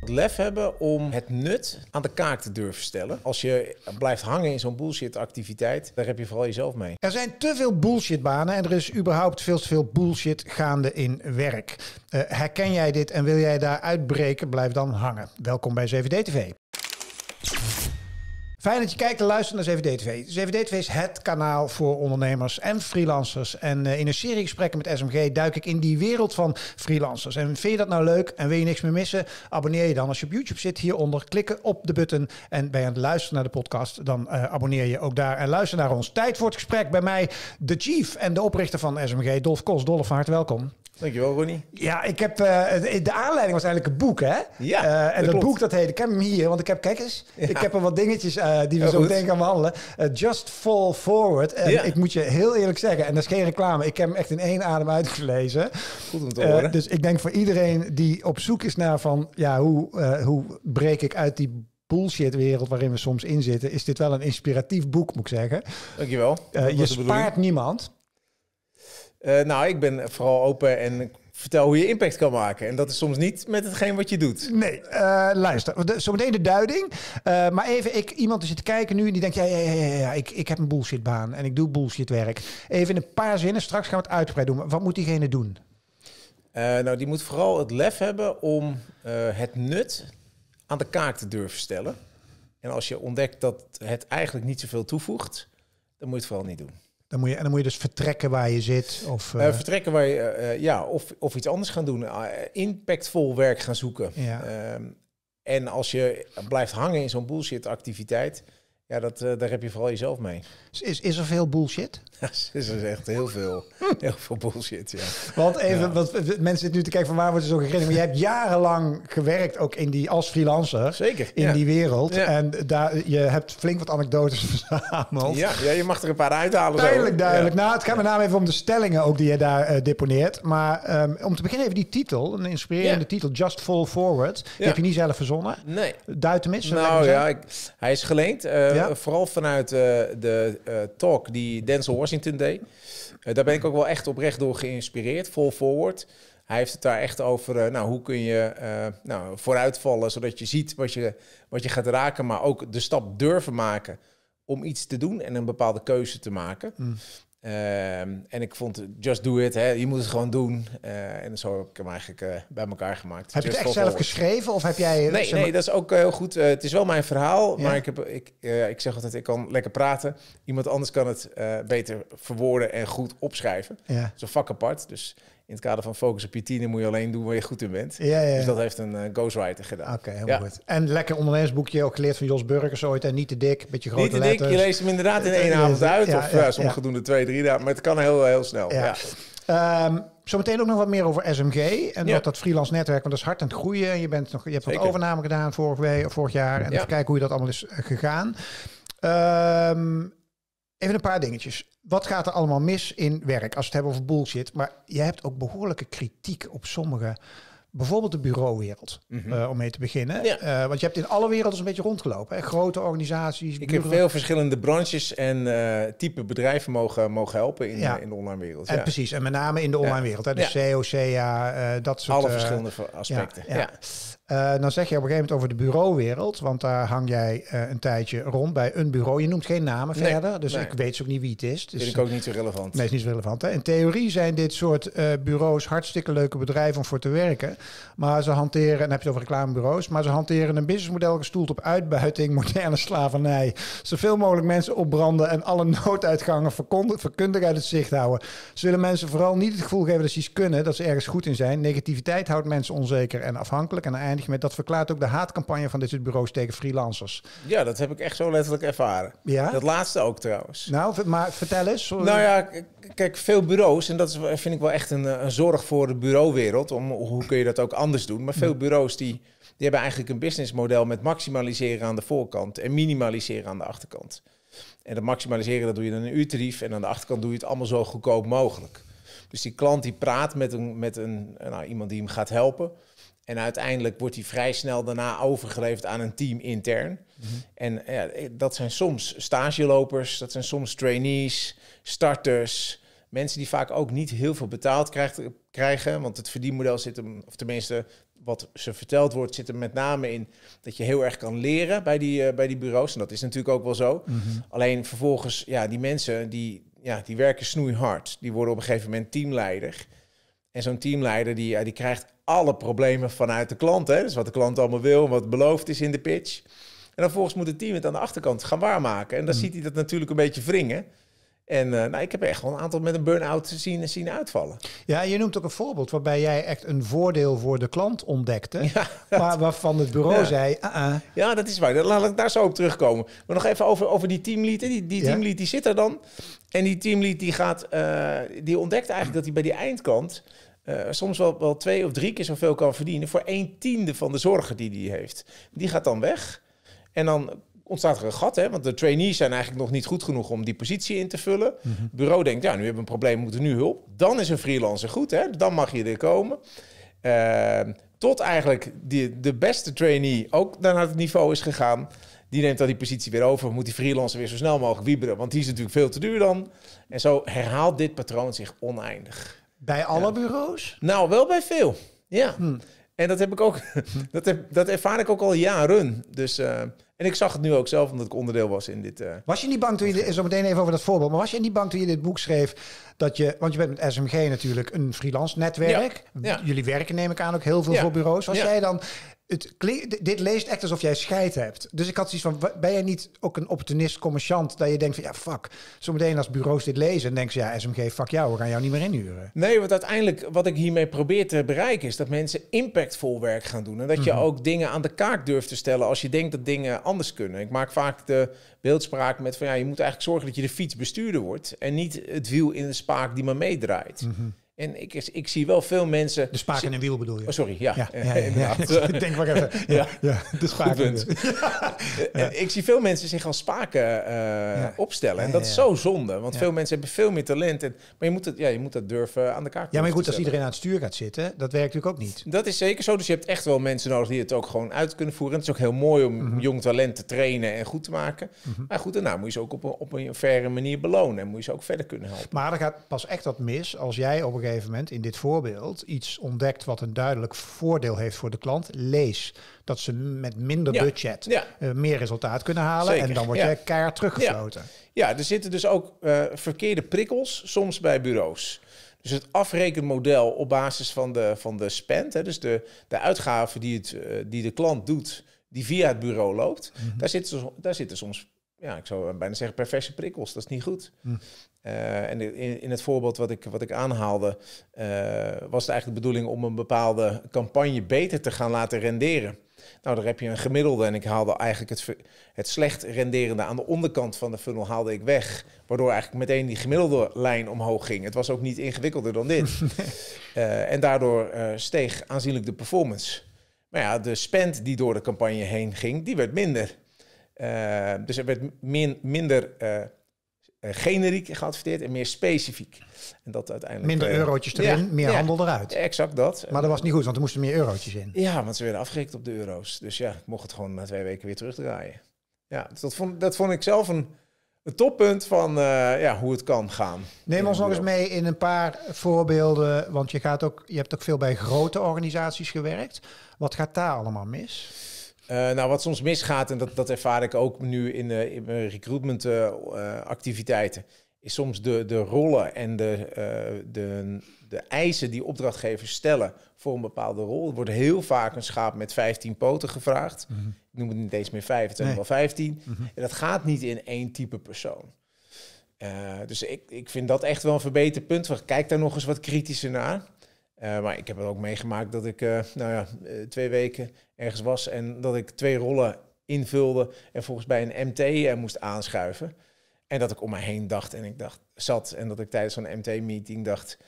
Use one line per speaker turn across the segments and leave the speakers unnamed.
Het lef hebben om het nut aan de kaak te durven stellen. Als je blijft hangen in zo'n bullshit-activiteit, daar heb je vooral jezelf mee. Er zijn te veel
bullshitbanen en er is überhaupt veel te veel bullshit gaande in werk. Eh, herken jij dit en wil jij daar uitbreken? Blijf dan hangen. Welkom bij 7D TV. Fijn dat je kijkt en luistert naar zvd tv zvd tv is het kanaal voor ondernemers en freelancers. En eh, in een serie gesprekken met SMG duik ik in die wereld van freelancers. En vind je dat nou leuk en wil je niks meer missen? Abonneer je dan als je op YouTube zit hieronder. Klikken op de button en ben je aan het luisteren naar de podcast. Dan eh, abonneer je ook daar en luister naar ons. Tijd voor het gesprek bij mij, de chief en de oprichter van SMG, Dolf Kos. Dolf, welkom.
Dankjewel, Ronnie. Ja, ik
heb, eh, de aanleiding was eigenlijk een boek, hè? Ja, eh, En dat, boek, dat heet, ik heb hem hier, want ik heb, kijk eens, ik heb er wat dingetjes eh, die we zo denken meteen gaan behandelen. Just Fall Forward. En ik moet je heel eerlijk zeggen, en dat is geen reclame, ik heb hem echt in één adem uitgelezen. Goed om te horen. dus ik denk voor iedereen die op zoek is naar van, ja, hoe, hoe breek ik uit die bullshitwereld waarin we soms in zitten, is dit wel een inspiratief boek, moet ik zeggen.
Dankjewel. wel. je spaart niemand. Eh, nou, ik ben vooral open en vertel hoe je impact kan maken. En dat is soms niet met hetgeen wat je doet. Nee, uh, luister. zometeen de duiding. Eh, maar even,
ik, iemand die zit te kijken nu en die denkt... Ja, ja, ja, ja, ik, ik heb een bullshitbaan en ik doe bullshitwerk. Even in een paar zinnen, straks gaan we het uitbreiden, doen. Wat moet diegene doen?
nou, die moet vooral het lef hebben om het nut aan de kaak te durven stellen. En als je ontdekt dat het eigenlijk niet zoveel toevoegt... dan moet je het vooral niet doen.
Dan moet je, en dan moet je dus vertrekken waar je zit. Of, eh, eh,
vertrekken waar je, uh, ja, of, of iets anders gaan doen. Ah, impactvol werk gaan zoeken. Ehm, en als je blijft hangen in zo'n bullshit activiteit, ja, dat, eh, daar heb je vooral jezelf mee.
Is, is er veel bullshit?
is er echt heel veel. Hm. heel veel bullshit, ja. Want even,
wat mensen zitten nu te kijken van waar wordt ze zo gegeven. Maar jij hebt jarenlang gewerkt ook in die, als freelancer. Zeker. In die wereld. En daar, je hebt flink wat anekdotes verzameld. Ja, ja
je mag er een paar uithalen. Duidelijk, duidelijk.
Nou, het gaat met name even om de stellingen ook die je daar eh, deponeert. Maar ehm, om te beginnen even die titel. Een inspirerende titel, Just Fall Forward. Die heb je niet zelf verzonnen. Nee. Duidt hem Nou ja,
hij is geleend. Eh, eh, vooral vanuit eh, de eh, talk die Denzel Washington deed. daar ben ik ook wel echt oprecht door geïnspireerd. Full forward. Hij heeft het daar echt over, nou, hoe kun je nou, vooruitvallen, zodat je ziet wat je, wat je gaat raken, maar ook de stap durven maken om iets te doen en een bepaalde keuze te maken. Mm. Ehm, en ik vond just do it, hè. je moet het gewoon doen. Eh, en zo heb ik hem eigenlijk eh, bij elkaar gemaakt. Heb je het echt zelf geschreven of heb jij... Nee, nee dat is ook eh, heel goed. het is wel mijn verhaal, maar ik, heb, ik, ik zeg altijd, ik kan lekker praten. Iemand anders kan het beter verwoorden en goed opschrijven. Ja. Zo vak apart. Dus in het kader van focus op je moet je alleen doen waar je goed in bent. Ja, ja. Dus dat heeft een uh, ghostwriter gedaan. Oké, okay, goed.
En lekker ondernemersboekje ook geleerd van Jos Burgers ooit. En niet te dik, beetje grote Niet te letters. dik, je leest hem inderdaad in eh, één eh, avond uit. Ja, of ja, sommige
twee, drie dagen. Maar het kan heel, heel snel.
Ja. Um, Zometeen ook nog wat meer over SMG en wat dat freelance netwerk, want dat is hard aan het groeien. Je, bent nog, je hebt wat overname gedaan vorig, week, vorig jaar en ja. even kijken hoe je dat allemaal is gegaan. Ehm, Even een paar dingetjes. Wat gaat er allemaal mis in werk als we het hebben over bullshit? Maar je hebt ook behoorlijke kritiek op sommige, bijvoorbeeld de bureauwereld, mhm. eh, om mee te beginnen. Ja. Eh, want je hebt in alle werelden een beetje rondgelopen. Hè? Grote organisaties. Ik heb veel
verschillende branches en eh, type bedrijven mogen, mogen helpen in, in de online wereld. En precies, en met name in de online wereld. Hè? Dus ja,
CA, e dat soort... Alle verschillende aspecten. Ja. Eh, dan zeg je op een gegeven moment over de bureauwereld, want daar hang jij eh, een tijdje rond bij een bureau. Je noemt geen namen verder, dus ik weet dus ook niet wie het is. Dus Vind ik eh, ook niet
zo relevant. Nee, is
niet zo relevant. Hè? In theorie zijn dit soort bureaus hartstikke leuke bedrijven om voor te werken. Maar ze hanteren, en dan heb je het over reclamebureaus, maar ze hanteren een businessmodel gestoeld op uitbuiting, moderne slavernij. Zoveel mogelijk mensen opbranden en alle nooduitgangen verkundig uit het zicht houden. Ze willen mensen vooral niet het gevoel geven dat ze iets kunnen, dat ze ergens goed in zijn. Negativiteit houdt mensen onzeker en afhankelijk en eind met dat verklaart ook de haatcampagne van dit bureaus tegen freelancers.
Ja, dat heb ik echt zo letterlijk ervaren. Ja? Dat laatste ook trouwens. Nou, maar vertel eens. Nou ja, kijk, veel bureaus, en dat vind ik wel echt een, eh, een zorg voor de bureauwereld, om hoe kun je dat ook anders doen. Maar veel bureaus die die hebben eigenlijk een businessmodel met maximaliseren aan de voorkant en minimaliseren aan de achterkant. En dat maximaliseren, dat doe je dan een uurtarief en aan de achterkant doe je het allemaal zo goedkoop mogelijk. Dus die klant die praat met, een, met een, nou, iemand die hem gaat helpen. En uiteindelijk wordt hij vrij snel daarna overgeleverd aan een team intern. Mhm. En ja, dat zijn soms stagelopers, dat zijn soms trainees, starters. Mensen die vaak ook niet heel veel betaald krijgt, krijgen. Want het verdienmodel zit hem, of tenminste wat ze verteld wordt, zit er met name in dat je heel erg kan leren bij die, eh, bij die bureaus. En dat is natuurlijk ook wel zo. Mhm. Alleen vervolgens, ja, die mensen die, ja, die werken snoeihard. Die worden op een gegeven moment teamleider. En zo'n teamleider die, eh, die krijgt alle problemen vanuit de klant. Hè? Dus wat de klant allemaal wil wat beloofd is in de pitch. En dan volgens moet het team het aan de achterkant gaan waarmaken. En dan hmm. ziet hij dat natuurlijk een beetje wringen. En eh, nou, ik heb echt wel een aantal met een burn-out zien, zien uitvallen.
Ja, je noemt ook een voorbeeld waarbij jij echt een voordeel voor de klant ontdekte. Ja,
maar waarvan
het bureau zei,
ah -uh. Ja, dat is waar. laat ik daar zo op terugkomen. Maar nog even over, over die teamlead. Die, die die zit er dan. En die teamlead die gaat, eh, die ontdekt eigenlijk dat hij bij die eindkant eh, soms wel, wel twee of drie keer zoveel kan verdienen voor een tiende van de zorgen die hij heeft. Die gaat dan weg en dan ontstaat er een gat, hè? want de trainees zijn eigenlijk nog niet goed genoeg om die positie in te vullen. Mhm. Het bureau denkt, ja, nu hebben we een probleem, we moeten nu hulp. Dan is een freelancer goed, hè? dan mag je er komen. Eh, tot eigenlijk die, de beste trainee ook naar het niveau is gegaan. Die neemt dan die positie weer over. Moet die freelancer weer zo snel mogelijk wieberen. Want die is natuurlijk veel te duur dan. En zo herhaalt dit patroon zich oneindig. Bij alle
bureaus?
Nou, wel bij veel. Ja. Hm. En dat heb ik ook. dat, heb, dat ervaar ik ook al jaren. Dus. Eh, en ik zag het nu ook zelf, omdat ik onderdeel was in dit. Eh,
was je niet bang toen je. Zo meteen even over dat voorbeeld. Maar was je niet bang toen je dit boek schreef? Dat je. Want je bent met SMG natuurlijk een freelance netwerk. Ja, Jullie werken, neem ik aan, ook heel veel voor bureaus. Was jij dan het dit leest echt alsof jij scheid hebt. Dus ik had zoiets van, ben jij niet ook een opportunist, commerciant, dat je denkt van, ja, fuck. Zometeen als bureaus dit lezen, en denken ze, ja, SMG, fuck jou, we gaan jou niet meer inhuren.
Nee, want uiteindelijk, wat ik hiermee probeer te bereiken, is dat mensen impactvol werk gaan doen. En dat je mhm. ook dingen aan de kaak durft te stellen als je denkt dat dingen anders kunnen. Ik maak vaak de beeldspraak met van, ja, je moet eigenlijk zorgen dat je de fiets bestuurder wordt en niet het wiel in de spaak die maar meedraait. Mhm. En ik, ik zie wel veel mensen. De spaken en wiel bedoel je? Oh, sorry, ja. ja, eh, ja, Denk maar even. Ja, de spaak en Ik zie veel mensen zich als spaken eh, opstellen. En dat is zo zonde, want veel mensen hebben veel meer talent. En, maar je moet, het, ja, je moet dat durven aan de kaak Ja, maar goed, als iedereen aan
het stuur gaat zitten, dat werkt natuurlijk ook niet.
Dat is zeker zo. Dus je hebt echt wel mensen nodig die het ook gewoon uit kunnen voeren. het is ook heel mooi om mhm. jong talent te trainen en goed te maken. Mhm. Maar goed, daarna moet je ze ook op een, op een faire manier belonen. En moet je ze ook verder kunnen helpen.
Maar dan gaat pas echt wat mis als jij op een gegeven moment in dit voorbeeld iets ontdekt wat een duidelijk voordeel heeft voor de klant, lees dat ze met minder budget eh, meer resultaat kunnen halen en dan wordt ja. je
keihard teruggefloten. Ja. er zitten dus ook eh, verkeerde prikkels soms bij bureaus. Dus het afrekenmodel op basis van de, van de spend, hè, dus de, de uitgaven die, het, eh, die de klant doet, die via het bureau loopt, mhm. daar, zitten, daar zitten soms ja, ik zou bijna zeggen perverse prikkels. Dat is niet goed. Hm. Eh, en in, in, het voorbeeld wat ik, wat ik aanhaalde, eh, was het eigenlijk de bedoeling om een bepaalde campagne beter te gaan laten renderen. Nou, daar heb je een gemiddelde en ik haalde eigenlijk het, het slecht renderende aan de onderkant van de funnel haalde ik weg. Waardoor eigenlijk meteen die gemiddelde lijn omhoog ging. Het was ook niet ingewikkelder dan dit. Eh, en daardoor steeg aanzienlijk de performance. Maar ja, de spend die door de campagne heen ging, die werd minder. Ehm, dus er werd minder eh, eh, generiek geadverteerd en meer specifiek. En dat uiteindelijk, minder eh, eurotjes erin, meer handel eruit. Exact dat. Maar dat was
niet goed, want er moesten meer eurotjes
in. Ja, want ze werden afgerikt op de euro's. Dus ja, ik mocht het gewoon na twee weken weer terugdraaien. Ja, dus dat vond, dat vond ik zelf een, een toppunt van ja, hoe het kan gaan. Neem ons nog eens
mee in een paar voorbeelden, want je, gaat ook, je hebt ook veel bij grote organisaties gewerkt. Wat gaat daar allemaal mis?
Eh, nou, wat soms misgaat, en dat, dat ervaar ik ook nu in, de eh, mijn recruitment eh, activiteiten, is soms de, de rollen en de, de, de eisen die opdrachtgevers stellen voor een bepaalde rol. Er wordt heel vaak een schaap met 15 poten gevraagd. Mhm. Ik noem het niet eens meer 5, het zijn wel 15. Mhm. En dat gaat niet in één type persoon. dus ik, ik vind dat echt wel een verbeterpunt. Kijk daar nog eens wat kritischer naar. Eh, maar ik heb het ook meegemaakt dat ik eh, nou ja, eh, twee weken ergens was en dat ik twee rollen invulde en volgens bij een MT uh, moest aanschuiven. En dat ik om me heen dacht en ik dacht, zat en dat ik tijdens zo'n MT-meeting dacht,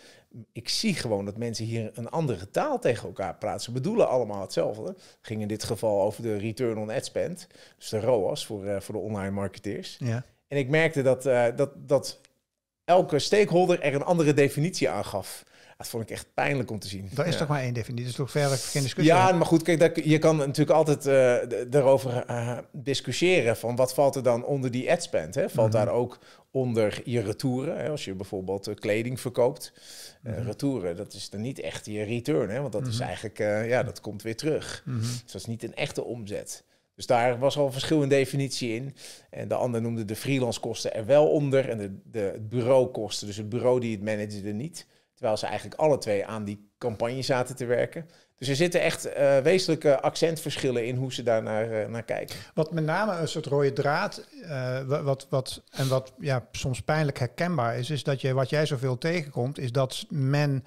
ik zie gewoon dat mensen hier een andere taal tegen elkaar praten. Ze bedoelen allemaal hetzelfde. ging in dit geval over de return on ad spend, dus de ROAS voor, voor de online marketeers. Ja. En ik merkte dat, dat, dat elke stakeholder er een andere definitie aan gaf. Dat vond ik echt pijnlijk om te zien. Dat is toch
maar één definitie. Dat is toch verder geen discussie?
Ja, maar goed, kijk, je kan natuurlijk altijd erover eh, eh, discussiëren. Van wat valt er dan onder die ad spend? Hè? Valt mhm. daar ook onder je retouren? Hè? Als je bijvoorbeeld eh, kleding verkoopt. Mm Retouren, dat is dan niet echt je return. Hè? Want dat is mhm. eigenlijk, ja, dat komt weer terug. Mhm. Dus dat is niet een echte omzet. Dus daar was al verschil in definitie in. En de ander noemde de freelance kosten er wel onder en de, de bureaukosten. Dus het bureau die het manageerde niet. Terwijl ze eigenlijk alle twee aan die campagne zaten te werken. Dus er zitten echt uh, wezenlijke accentverschillen in hoe ze daar naar, eh, naar kijken.
Wat met name een soort rode draad, eh, wat, wat, en wat ja, soms pijnlijk herkenbaar is, is dat je, wat jij zoveel tegenkomt, is dat men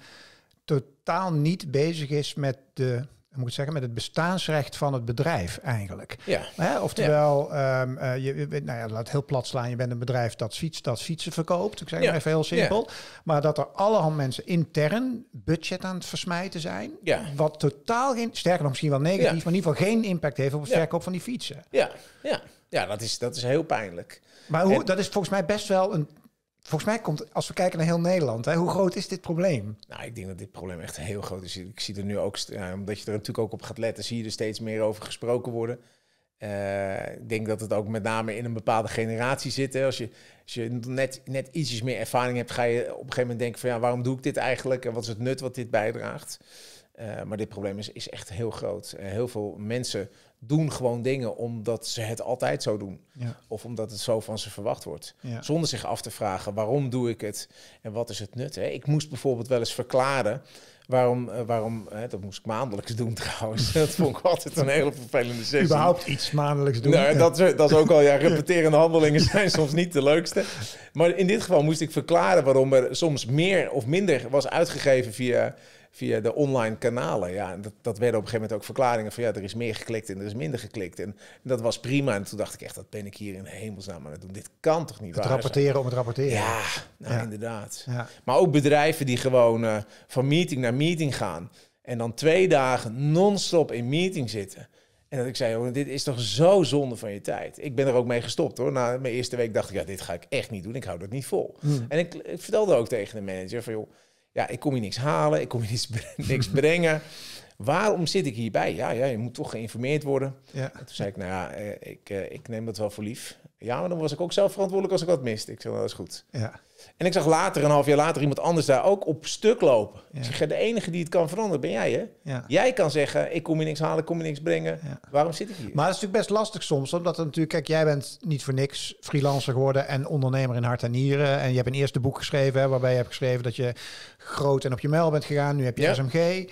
totaal niet bezig is met de moet ik zeggen, met het bestaansrecht van het bedrijf eigenlijk.
Ja. Hè? Oftewel,
ehm, eh, je, nou ja, laat heel plat slaan, je bent een bedrijf dat, fiets, dat fietsen verkoopt. Ik zeg maar even heel simpel. Maar dat er allerhand mensen intern budget aan het versmijten zijn. Wat totaal geen, sterker nog misschien wel negatief, maar in ieder geval geen impact heeft op het verkoop van die fietsen.
Ja, ja. ja dat, is, dat is heel pijnlijk. Maar hoe,
dat is volgens mij best wel een Volgens mij komt, als we kijken naar heel Nederland, hè, hoe groot is dit probleem?
Nou, ik denk dat dit probleem echt heel groot is. Ik zie er nu ook, omdat je er natuurlijk ook op gaat letten, zie je er steeds meer over gesproken worden. Eh, ik denk dat het ook met name in een bepaalde generatie zit. Hè. Als je, als je net, net ietsjes meer ervaring hebt, ga je op een gegeven moment denken van ja, waarom doe ik dit eigenlijk en wat is het nut wat dit bijdraagt? Eh, maar dit probleem is, is echt heel groot. Eh, heel veel mensen doen gewoon dingen omdat ze het altijd zo doen. Of omdat het zo van ze verwacht wordt. Zonder zich af te vragen waarom doe ik het en wat is het nut. Hè? Ik moest bijvoorbeeld wel eens verklaren waarom, eh, waarom hè, eh, dat moest ik maandelijks doen trouwens. dat vond ik altijd een hele vervelende sessie. Überhaupt
iets maandelijks
doen. Nou, ja. dat, eh, dat is ook al, ja, repeterende handelingen zijn soms niet de leukste. Maar in dit geval moest ik verklaren waarom er soms meer of minder was uitgegeven via via de online kanalen. Ja, en dat, dat werden op een gegeven moment ook verklaringen van ja, er is meer geklikt en er is minder geklikt. En, dat was prima. En toen dacht ik echt, dat ben ik hier in hemelsnaam aan het doen. Dit kan toch niet het rapporteren om het rapporteren. Nou, ja, inderdaad. Ja. Maar ook bedrijven die gewoon eh, van meeting naar meeting gaan. En dan twee dagen non-stop in meeting zitten. En dat ik zei, joh, dit is toch zo zonde van je tijd. Ik ben er ook mee gestopt hoor. Na mijn eerste week dacht ik, ja, dit ga ik echt niet doen. Ik hou dat niet vol. Hmm. En ik, ik vertelde ook tegen de manager van joh ja, ik kom hier niks halen, ik kom hier niks, niks brengen. Waarom zit ik hierbij? Ja, ja, je moet toch geïnformeerd worden. Ja. toen zei ik, nou ja, eh, ik, eh, ik neem dat wel voor lief. Ja, maar dan was ik ook zelf verantwoordelijk als ik wat miste. Ik zei, nou, dat is goed. Ja. En ik zag later, een half jaar later, iemand anders daar ook op stuk lopen. Ja. Ik zeg, de enige die het kan veranderen ben jij, hè? Ja. Jij kan zeggen, ik kom je niks halen, ik kom je niks brengen. Waarom zit ik hier? Maar dat is
natuurlijk best lastig soms. Omdat natuurlijk, kijk, jij bent niet voor niks freelancer geworden en ondernemer in hart en nieren. En je hebt een eerste boek geschreven, waarbij je hebt geschreven dat je groot en op je melk bent gegaan. Nu heb je SMG.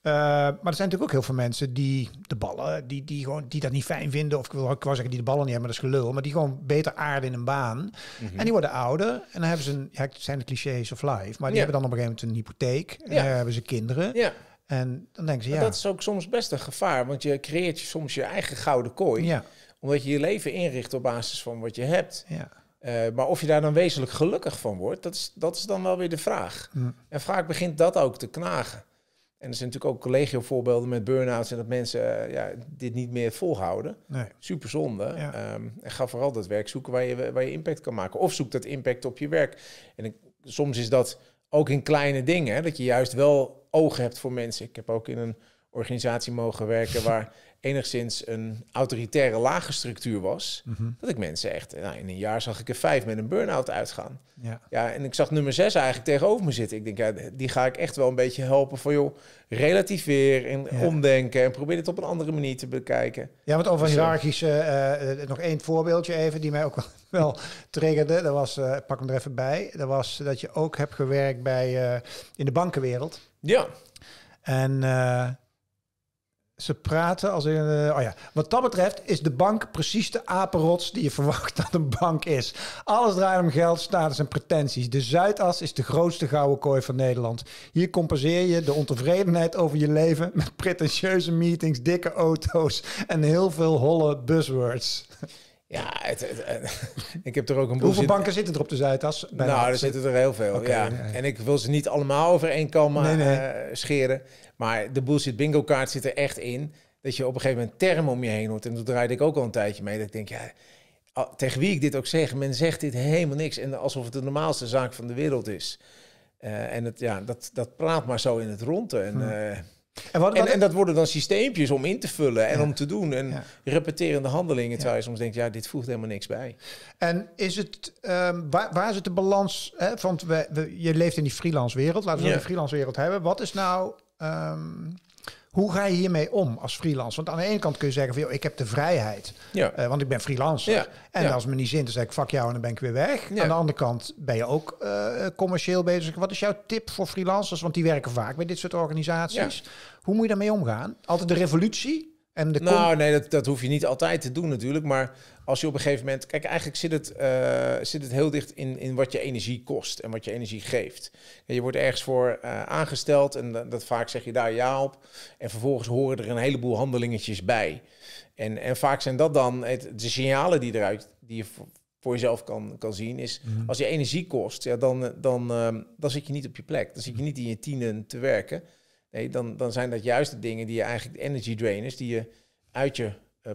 Eh, maar er zijn natuurlijk ook heel veel mensen die de ballen, die, die, gewoon, die dat niet fijn vinden. Of ik wil, ik wil zeggen die de ballen niet hebben, maar dat is gelul. Maar die gewoon beter aarden in een baan. Mhm. En die worden ouder. En dan hebben ze een, het zijn de clichés of life. Maar die hebben dan op een gegeven moment een hypotheek. En dan hebben ze kinderen. Ja. En dan denken ze, ja. dat is
ook soms best een gevaar. Want je creëert soms je eigen gouden kooi. Omdat je je leven inricht op basis van wat je hebt. Ja. Eh, maar of je daar dan wezenlijk gelukkig van wordt, dat is, dat is dan wel weer de vraag. Mm. En vaak begint dat ook te knagen. En er zijn natuurlijk ook collegio-voorbeelden met burn-outs en dat mensen eh, ja, dit niet meer volhouden. Nee. Super zonde. Ehm, en ga vooral dat werk zoeken waar je, waar je impact kan maken. Of zoek dat impact op je werk. En soms is dat ook in kleine dingen, hè, dat je juist wel oog hebt voor mensen. Ik heb ook in een organisatie mogen werken waar enigszins een autoritaire lage structuur was, mhm. dat ik mensen echt, nou, in een jaar zag ik er vijf met een burn-out uitgaan. Ja. ja, en ik zag nummer zes eigenlijk tegenover me zitten. Ik denk, ja, die ga ik echt wel een beetje helpen van, joh, relativeren en omdenken en probeer het op een andere manier te bekijken. Ja, want over dus, eh,
hiërarchische, eh, eh, nog één voorbeeldje even, die mij ook wel, triggerde. Dat was, uh, pak hem er even bij, dat was dat je ook hebt gewerkt bij, in de bankenwereld. Ja. En ze praten als in. Eh, oh ja. Wat dat betreft is de bank precies de apenrots die je verwacht dat een bank is. Alles draait om geld, status en pretenties. De Zuidas is de grootste gouden kooi van Nederland. Hier compenseer je de ontevredenheid over je leven met pretentieuze meetings, dikke auto's en heel veel holle buzzwords. Ja,
ik heb er ook een boel. Hoeveel banken
zitten er op de Zuidas? nou, er zitten
er heel veel. ja. En ik wil ze niet allemaal over één eh, scheren. Maar de bullshit bingo kaart zit er echt in. Dat je op een gegeven moment term om je heen hoort. En dat draaide ik ook al een tijdje mee. Dat ik denk, ja, tegen wie ik dit ook zeg, men zegt dit helemaal niks. En alsof het de normaalste zaak van de wereld is. Eh, en het, ja, dat, dat praat maar zo in het rond. En, hm. eh, en, dat worden dan systeempjes om in te vullen en om te doen. En repeterende handelingen, terwijl je soms denkt, ja, dit voegt helemaal niks bij.
En is het, ehm, waar, waar, is het de balans? Hè? Want we, je leeft in die freelance wereld, laten we de freelance wereld hebben. Wat is nou... Ehm, hoe ga je hiermee om als freelancer? Want aan de ene kant kun je zeggen van, joh, ik heb de vrijheid, ja. Eh, want ik ben freelancer. En ja. als men me niet zin, dan zeg ik, fuck jou en dan ben ik weer weg. Aan de andere kant ben je ook eh, commercieel bezig. Wat is jouw tip voor freelancers? Want die werken vaak bij dit soort organisaties. Hoe moet je daarmee omgaan? Altijd de
revolutie? nou, nee, dat, dat hoef je niet altijd te doen natuurlijk. Maar als je op een gegeven moment. Kijk, eigenlijk zit het, eh, zit het heel dicht in, in wat je energie kost en wat je energie geeft. je wordt ergens voor eh, aangesteld en dat, vaak zeg je daar ja op. En vervolgens horen er een heleboel handelingetjes bij. En, en vaak zijn dat dan het, de signalen die eruit, die je voor, jezelf kan, kan zien, is mhm. als je energie kost, ja, dan, dan, eh, dan zit je niet op je plek. Dan zit je niet in je tienden te werken. Nee, dan, dan zijn dat juist de dingen die je eigenlijk energy drainers die je uit je eh,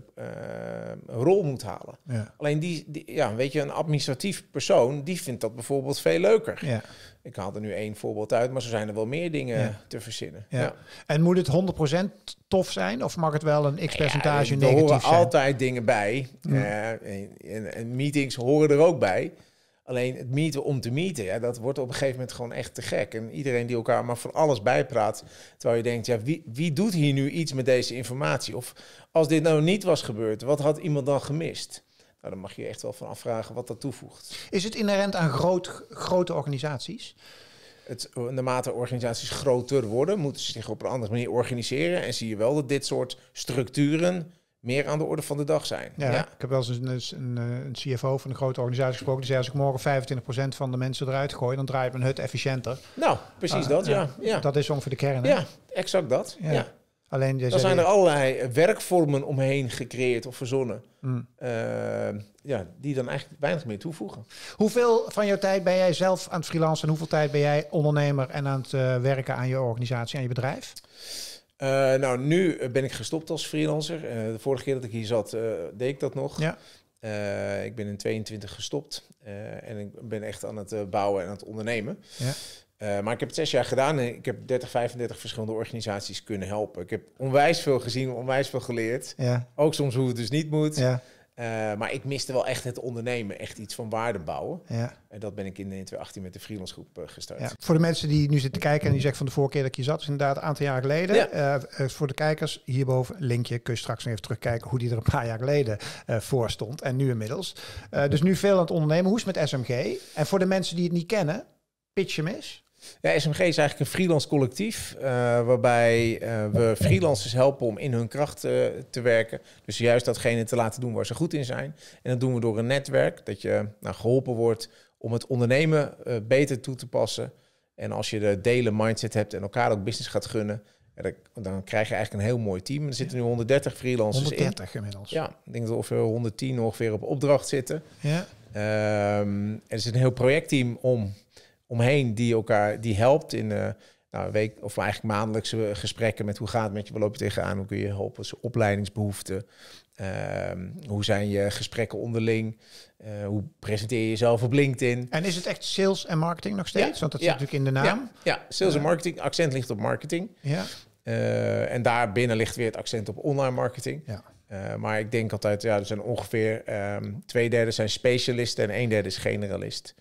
eh, rol moet halen. Alleen die, ja, weet je, een administratief persoon, die vindt dat bijvoorbeeld veel leuker. Ja. Ik haal er nu één voorbeeld uit, maar er zijn er wel meer dingen te verzinnen. Ja.
En moet het 100% tof zijn of mag het wel een x-percentage negatief zijn? Er horen altijd
dingen bij. Mm. Eh, en, meetings horen er ook bij. Alleen het mieten om te mieten, ja, dat wordt op een gegeven moment gewoon echt te gek. En iedereen die elkaar maar van alles bijpraat, terwijl je denkt, ja, wie, wie doet hier nu iets met deze informatie? Of als dit nou niet was gebeurd, wat had iemand dan gemist? Nou, dan mag je echt wel van afvragen wat dat toevoegt. Is het inherent aan groot, grote organisaties? Het, naarmate organisaties groter worden, moeten ze zich op een andere manier organiseren. En zie je wel dat dit soort structuren meer aan de orde van de dag zijn. Ja, Ik
heb wel eens een, een, een, CFO van een grote organisatie gesproken. Die zei, als ik morgen 25% van de mensen eruit gooi, dan draait mijn hut efficiënter.
Nou, precies ah, dat, ja, ja. Dat is ongeveer de kern. Hè? Ja, exact dat. Ja.
Alleen deze zijn er
allerlei eh, werkvormen omheen gecreëerd of verzonnen. Hmm. Eh, ja, die dan eigenlijk weinig meer toevoegen.
Hoeveel van jouw tijd ben jij zelf aan het freelancen en hoeveel tijd ben jij ondernemer en aan het eh, werken aan je organisatie, en je bedrijf?
Eh, nou, nu ben ik gestopt als freelancer. Eh, de vorige keer dat ik hier zat, eh, deed ik dat nog. Ja. ik ben in 22 gestopt en ik ben echt aan het bouwen en aan het ondernemen. Ja. maar ik heb het zes jaar gedaan en ik heb 30, 35 verschillende organisaties kunnen helpen. Ik heb onwijs veel gezien, onwijs veel geleerd. Ja. Ook soms hoe het dus niet moet. Ja. Eh, maar ik miste wel echt het ondernemen, echt iets van waarde bouwen. Ja. En dat ben ik in 2018 met de freelance groep eh, gestart. Ja. Voor de
mensen die nu zitten kijken en die zeggen van de vorige keer dat je zat, is inderdaad een aantal jaar geleden. Eh, voor de kijkers hierboven, linkje, kun je straks nog even terugkijken hoe die er een paar jaar geleden voor stond en nu inmiddels. dus nu veel aan het ondernemen. Hoe is het met SMG? En voor de mensen die het niet kennen, pitch hem eens.
SMG is eigenlijk een freelance collectief, eh, waarbij eh, we freelancers helpen om in hun kracht eh, te werken. Dus juist datgene te laten doen waar ze goed in zijn. En dat doen we door een netwerk, dat je nou, geholpen wordt om het ondernemen beter toe te passen. En als je de delen mindset hebt en elkaar ook business gaat gunnen, dan krijg je eigenlijk een heel mooi team. Er zitten nu 130 freelancers 130 in. inmiddels. Ja, ik denk dat ongeveer 110 ongeveer op opdracht zitten. Ja. Ehm, er is een heel projectteam om omheen die elkaar die helpt in uh, nou, een week of eigenlijk maandelijkse gesprekken met hoe gaat het met je, wat loop je tegenaan, hoe kun je helpen, zijn opleidingsbehoeften, ehm, hoe zijn je gesprekken onderling, eh, hoe presenteer je jezelf op LinkedIn. En is het echt sales en marketing nog steeds? Want dat ja, zit natuurlijk in de naam. Ja, ja sales en eh. marketing, accent ligt op marketing. Ja. en daarbinnen ligt weer het accent op online marketing. Ja. maar ik denk altijd, ja, er zijn ongeveer ehm, twee derde zijn specialisten en een derde is generalist.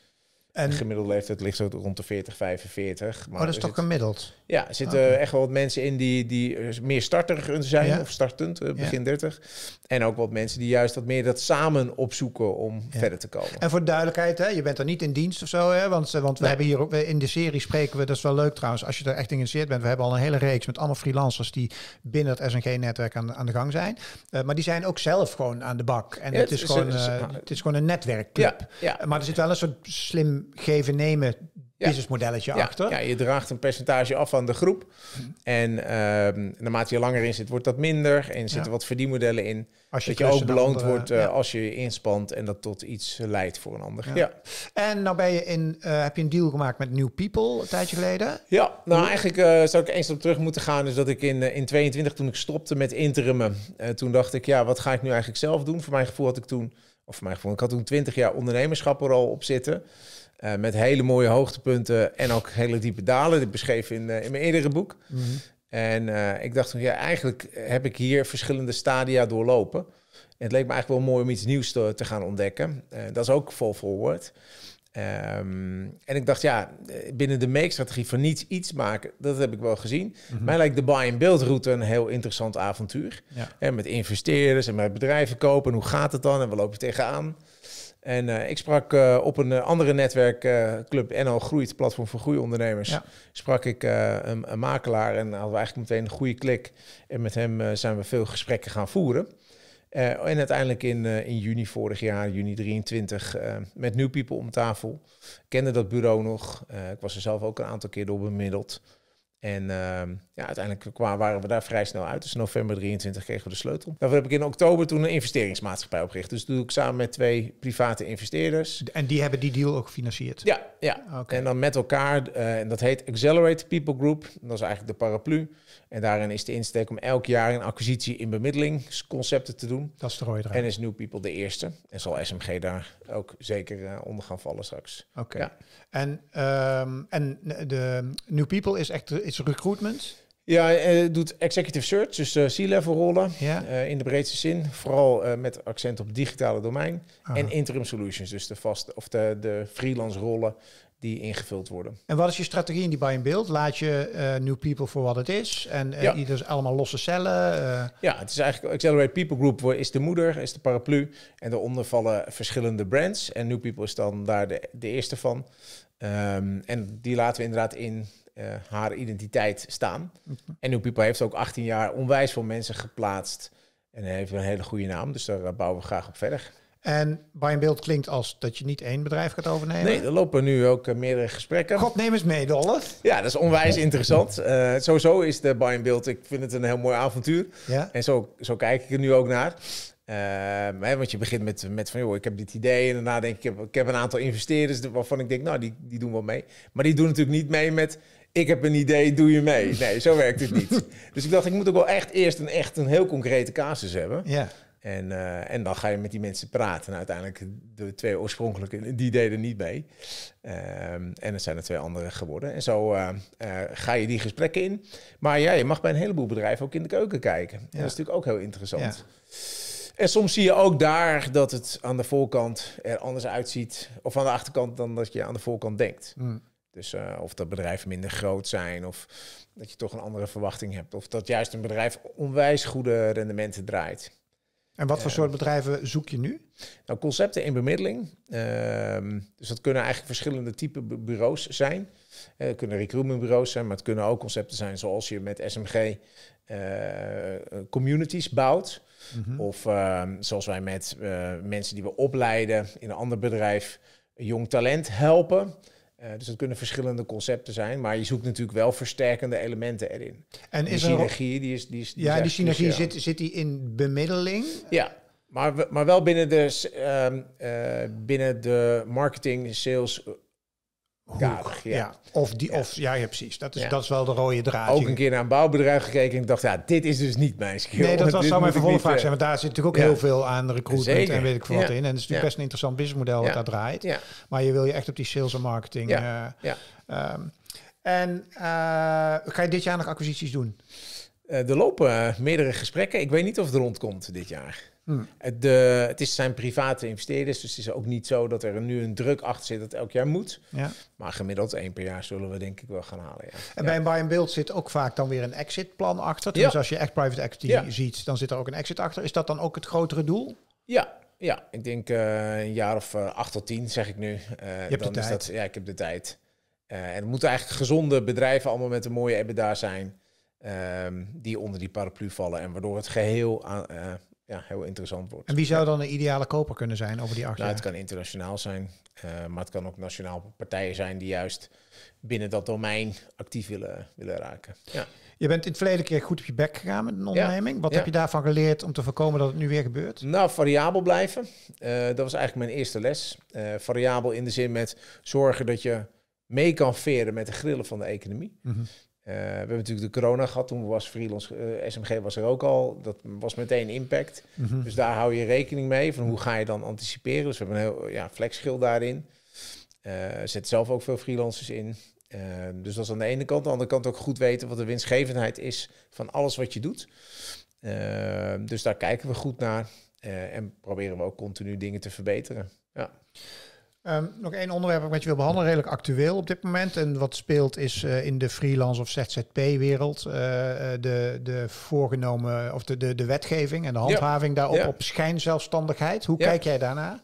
En de gemiddelde leeftijd ligt zo rond de 40, 45. Maar oh, dat is toch gemiddeld? Ja, er zitten oh, echt wel wat mensen in die, die meer starter zijn of startend, eh, begin 30. En ook wat mensen die juist wat meer dat samen opzoeken om verder te komen.
En voor duidelijkheid, hè, je bent er niet in dienst of zo, hè? want, eh, want we hebben hier ook in de serie spreken we, dat is wel leuk trouwens, als je er echt in geïnteresseerd bent. We hebben al een hele reeks met allemaal freelancers die binnen het SNG-netwerk aan, aan de gang zijn. Eh, maar die zijn ook zelf gewoon aan de bak. En het, is, gewoon, een, uh, het is gewoon een netwerkclub. maar er zit wel een soort slim geven-nemen ja. businessmodelletje achter.
Ja, je draagt een percentage af van de groep. Mhm. En ehm, naarmate je langer in zit, wordt dat minder. En zitten wat verdienmodellen in. dat je ook beloond eh, wordt eh, als je je inspant en dat tot iets leidt voor een ander. Ja.
En nou ben je in, eh, heb je een deal gemaakt met New People een tijdje geleden?
Ja, nou eigenlijk zou ik eens op terug moeten gaan. Dus dat ik in, in 22, toen ik stopte met interimmen, toen dacht ik, ja, wat ga ik nu eigenlijk zelf doen? Voor mijn gevoel had ik toen, of voor mijn gevoel, ik had toen 20 jaar ondernemerschap er al op zitten. Eh, met hele mooie hoogtepunten en ook hele diepe dalen. Dit beschreef in, eh, in mijn eerdere boek. Mhm. En eh, ik dacht van ja, eigenlijk heb ik hier verschillende stadia doorlopen. En het leek me eigenlijk wel mooi om iets nieuws te, te gaan ontdekken. dat is ook vol forward. Ehm, en ik dacht, ja, eh, binnen de make-strategie van niets iets maken, dat heb ik wel gezien. Mm Mij lijkt de buy-and-build route een heel interessant avontuur. Ja. Eh, met investeerders en met bedrijven kopen, hoe gaat het dan en we lopen je tegenaan? En eh, ik sprak op een andere netwerkclub, uh, Club NL Groeit, platform voor groeiondernemers. Ja. Sprak ik een, een, makelaar en hadden we eigenlijk meteen een goede klik. En met hem zijn we veel gesprekken gaan voeren. Eh, en uiteindelijk in, eh, in juni vorig jaar, juni 23, eh, met New People om tafel. Ik kende dat bureau nog. ik was er zelf ook een aantal keer door bemiddeld. En ehm, ja, uiteindelijk waren we daar vrij snel uit. Dus in november 23 kregen we de sleutel. Daarvoor heb ik in oktober toen een investeringsmaatschappij opgericht. Dus dat doe ik samen met twee private investeerders. En die hebben die deal ook gefinancierd? Ja, ja. Ah, okay. en dan met elkaar. Eh, en dat heet Accelerate People Group. Dat is eigenlijk de paraplu. En daarin is de insteek om elk jaar een acquisitie in bemiddelingsconcepten te doen. Dat is de rode En is New People de eerste. En zal SMG daar ook zeker eh, onder gaan vallen straks.
Oké. Ja. En, um, en de New People is echt is recruitment.
Ja, hij eh, doet executive search, dus uh, C-level rollen eh, in de breedste zin. Vooral met accent op digitale domein. En interim solutions, dus de, vaste of de, de freelance rollen die ingevuld worden.
En wat is je strategie in die buy and beeld? Laat je new people voor wat het is en die ja. allemaal losse cellen?
Ja, het is eigenlijk Accelerate People Group is de moeder, is de paraplu en daaronder vallen verschillende brands en New People is dan daar de, de eerste van. Ehm, en die laten we inderdaad in eh, haar identiteit staan. Mhm. En En People heeft ook 18 jaar onwijs veel mensen geplaatst. En heeft een hele goede naam, dus daar eh, bouwen we graag op verder.
En bij klinkt als dat je niet één bedrijf gaat overnemen. Nee,
er lopen nu ook eh, meerdere gesprekken. God, neem eens mee, Dolle. Ja, dat is onwijs interessant. sowieso is de buy build, ik vind het een heel mooi avontuur. En zo, zo kijk ik er nu ook naar. Ehm, hè, want je begint met, met van, joh, ik heb dit idee. En daarna denk ik, ik heb, ik heb een aantal investeerders waarvan ik denk, nou, die, die doen wel mee. Maar die doen natuurlijk niet mee met, ik heb een idee, doe je mee. Nee, zo werkt het niet. dus ik dacht, ik moet ook wel echt eerst een, echt een heel concrete casus hebben. Ja. En, eh, en dan ga je met die mensen praten. Nou, uiteindelijk, de twee oorspronkelijke, die deden niet mee. Ehm, en het zijn er twee andere geworden. En zo eh, eh, ga je die gesprekken in. Maar ja, je mag bij een heleboel bedrijven ook in de keuken kijken. dat is natuurlijk ook heel interessant. En soms zie je ook daar dat het aan de voorkant er anders uitziet. Of aan de achterkant dan dat je aan de voorkant denkt. Mm. Dus eh, of dat bedrijven minder groot zijn, of dat je toch een andere verwachting hebt. Of dat juist een bedrijf onwijs goede rendementen draait. En wat voor eh, soort bedrijven zoek je nu? Nou, concepten in bemiddeling. Ehm, dus dat kunnen eigenlijk verschillende type bureaus zijn. Uh, het kunnen recruitmentbureaus zijn, maar het kunnen ook concepten zijn zoals je met SMG communities bouwt. Mhm. Of ehm, zoals wij met mensen die we opleiden in een ander bedrijf jong talent helpen. Eh, dus dat kunnen verschillende concepten zijn, maar je zoekt natuurlijk wel versterkende elementen erin. En die is synergie, die is, die is die ja, die synergie
zit, zit die in bemiddeling.
Ja, maar, maar wel binnen de, uh, binnen de marketing, sales, ja. Of die, Of, ja, ja precies. Dat is, dat is wel de rode draad. Ook een keer naar een bouwbedrijf gekeken en dacht, ja, dit is dus niet mijn skill. Nee, dat was, zou mijn vervolgvraag eh, zijn. Want daar zit natuurlijk ook heel veel aan recruitment en weet ik veel wat in. En het is natuurlijk best
een interessant businessmodel wat daar draait. Maar je wil je echt op die sales en marketing... Ja. Uh, en eh, ga je dit jaar nog acquisities doen?
Uh, er lopen meerdere gesprekken. Ik weet niet of het rondkomt dit jaar. Hm. De, het is zijn private investeerders, dus het is ook niet zo dat er nu een druk achter zit dat elk jaar moet. Ja. Maar gemiddeld één per jaar zullen we denk ik wel gaan halen. Ja.
En bij een buy and build zit ook vaak dan weer een exit plan achter. Dus als je echt private equity ziet, dan zit er ook een exit achter. Is dat dan ook het grotere doel?
Ja, ja, ik denk eh, een jaar of eh, acht tot tien, zeg ik nu. Uh, dan de tijd. Dat, ja, ik heb de tijd. en het moeten eigenlijk gezonde bedrijven allemaal met een mooie EBITDA zijn. Ehm, die onder die paraplu vallen. En waardoor het geheel aan, ja, heel interessant wordt. En
wie zou dan een ideale koper kunnen zijn over die acht nou, jaar? Het
kan internationaal zijn, eh, maar het kan ook nationaal partijen zijn die juist binnen dat domein actief willen, willen raken.
Ja. Je bent in het verleden keer goed op je bek gegaan met een onderneming. Wat heb je daarvan geleerd om te voorkomen dat het nu weer gebeurt?
Nou, variabel blijven. Eh, dat was eigenlijk mijn eerste les. Eh, variabel in de zin met zorgen dat je mee kan veren met de grillen van de economie. Mhm. Eh, we hebben natuurlijk de corona gehad, toen was freelance eh, SMG was er ook al. Dat was meteen impact. Mhm. Dus daar hou je rekening mee van hoe ga je dan anticiperen. Dus we hebben een heel ja, flexschil daarin. Eh, zet zelf ook veel freelancers in. dus dat is aan de ene kant. Aan de andere kant ook goed weten wat de winstgevendheid is van alles wat je doet. dus daar kijken we goed naar en proberen we ook continu dingen te verbeteren. Ja.
Ehm, nog één onderwerp dat ik met je wil behandelen, redelijk actueel op dit moment. En wat speelt is eh, in de freelance of ZZP-wereld eh, eh, de, de voorgenomen, of de, de, de wetgeving en de handhaving daarop op schijnzelfstandigheid. Hoe kijk jij daarnaar?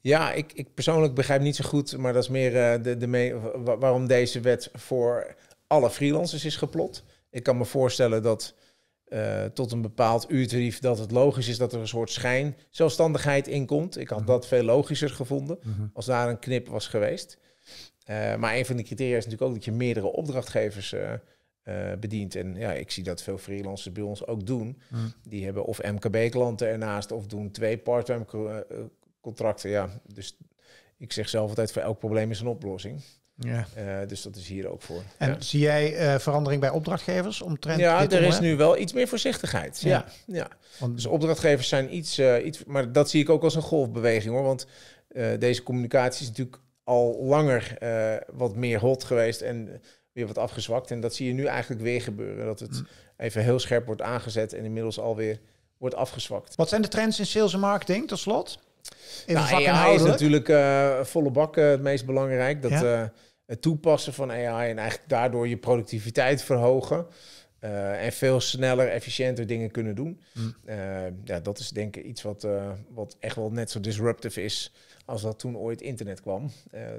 Ja, ik, ik persoonlijk begrijp niet zo goed, maar dat is meer de, de waarom deze wet voor alle freelancers is geplot. Ik kan me voorstellen dat eh, tot een bepaald uurtarief dat het logisch is dat er een soort schijnzelfstandigheid in komt. Ik had mhm. dat veel logischer gevonden mhm. als daar een knip was geweest. Eh, maar een van de criteria is natuurlijk ook dat je meerdere opdrachtgevers eh, bedient. En ja, ik zie dat veel freelancers bij ons ook doen. Mhm. Die hebben of MKB-klanten ernaast of doen twee part-time contracten. Ja, dus ik zeg zelf altijd: voor elk probleem is een oplossing. Ja. Eh, dus dat is hier ook voor.
En zie jij eh, verandering bij opdrachtgevers omtrent? Ja, er is nu
wel iets meer voorzichtigheid. Ja. ja. Want, dus opdrachtgevers zijn iets, eh, iets. Maar dat zie ik ook als een golfbeweging hoor. Want deze communicatie is natuurlijk al langer wat meer hot geweest en weer wat afgezwakt. En dat zie je nu eigenlijk weer gebeuren. Dat het mm. even heel scherp wordt aangezet en inmiddels alweer wordt afgezwakt. Wat zijn de
trends in sales en marketing tot slot? In nou, AI is
natuurlijk volle bak het meest belangrijk. Dat, het toepassen van AI en eigenlijk daardoor je productiviteit verhogen. Eh, en veel sneller, efficiënter dingen kunnen doen. Mm. Eh, ja, dat is denk ik iets wat, eh, wat echt wel net zo disruptive is als dat toen ooit internet kwam.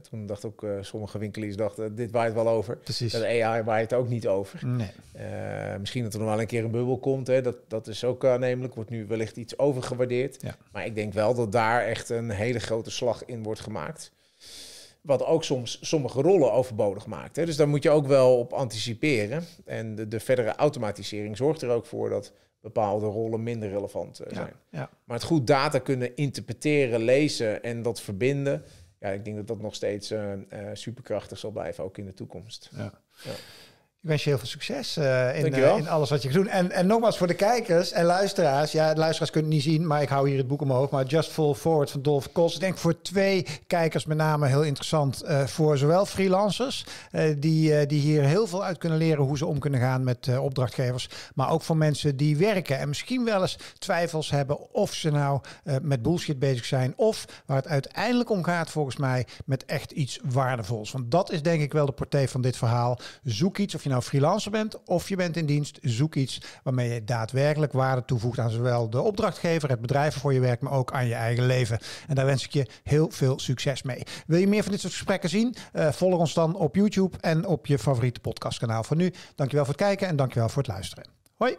toen dacht ook sommige winkeliers dachten, dit waait wel over. Precies. Dat AI waait ook niet over. Nee. misschien dat er nog wel een keer een bubbel komt. Hè. Dat, dat is ook aannemelijk. Wordt nu wellicht iets overgewaardeerd. Ja. Maar ik denk wel dat daar echt een hele grote slag in wordt gemaakt. Wat ook soms sommige rollen overbodig maakt. Hè. Dus daar moet je ook wel op anticiperen. En de, verdere automatisering zorgt er ook voor dat bepaalde rollen minder relevant eh, zijn. Ja, Maar het goed data kunnen interpreteren, lezen en dat verbinden. Ja, ik denk dat dat nog steeds eh, eh, superkrachtig zal blijven, ook in de toekomst. Ja.
Ik wens je heel veel succes eh, in, eh, in, alles wat je gaat doen. En, en nogmaals voor de kijkers en luisteraars. Ja, de luisteraars kunnen het niet zien, maar ik hou hier het boek omhoog. Maar Just Fall Forward van Dolph Kols. Ik denk voor twee kijkers met name heel interessant. Eh, voor zowel freelancers, die, die hier heel veel uit kunnen leren hoe ze om kunnen gaan met opdrachtgevers. Maar ook voor mensen die werken en misschien wel eens twijfels hebben of ze nou met bullshit bezig zijn. Of waar het uiteindelijk om gaat, volgens mij, met echt iets waardevols. Want dat is denk ik wel de portée van dit verhaal. Zoek iets of je nou freelancer bent of je bent in dienst, zoek iets waarmee je daadwerkelijk waarde toevoegt aan zowel de opdrachtgever, het bedrijf voor je werk maar ook aan je eigen leven. En daar wens ik je heel veel succes mee. Wil je meer van dit soort gesprekken zien? Eh, volg ons dan op YouTube en op je favoriete podcastkanaal. Voor nu, dankjewel voor het kijken en dankjewel voor het luisteren. Hoi!